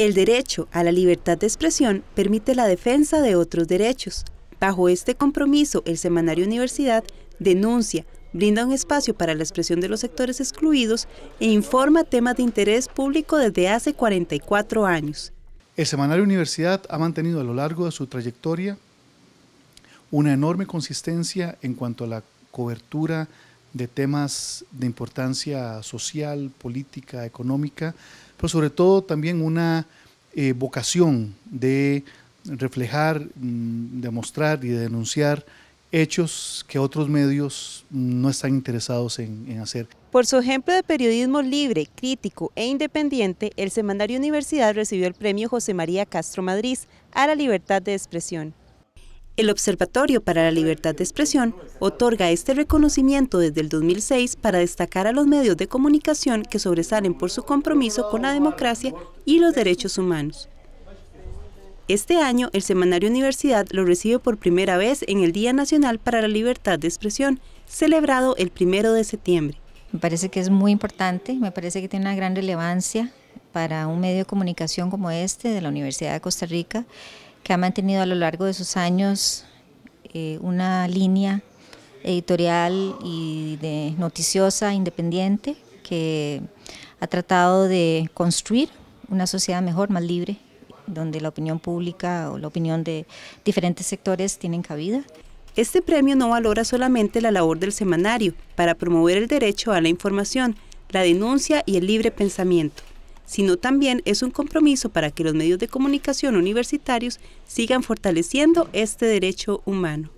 El derecho a la libertad de expresión permite la defensa de otros derechos. Bajo este compromiso, el Semanario Universidad denuncia, brinda un espacio para la expresión de los sectores excluidos e informa temas de interés público desde hace 44 años. El Semanario Universidad ha mantenido a lo largo de su trayectoria una enorme consistencia en cuanto a la cobertura de temas de importancia social, política, económica, pero sobre todo también una eh, vocación de reflejar, mm, demostrar y denunciar hechos que otros medios no están interesados en, en, hacer. Por su ejemplo de periodismo libre, crítico e independiente, el Semanario Universidad recibió el premio José María Castro Madrid a la libertad de expresión. El Observatorio para la Libertad de Expresión otorga este reconocimiento desde el 2006 para destacar a los medios de comunicación que sobresalen por su compromiso con la democracia y los derechos humanos. Este año, el Semanario Universidad lo recibe por primera vez en el Día Nacional para la Libertad de Expresión, celebrado el primero de septiembre. Me parece que es muy importante, me parece que tiene una gran relevancia para un medio de comunicación como este de la Universidad de Costa Rica que ha mantenido a lo largo de sus años eh, una línea editorial y de noticiosa, independiente, que ha tratado de construir una sociedad mejor, más libre, donde la opinión pública o la opinión de diferentes sectores tienen cabida. Este premio no valora solamente la labor del semanario para promover el derecho a la información, la denuncia y el libre pensamiento sino también es un compromiso para que los medios de comunicación universitarios sigan fortaleciendo este derecho humano.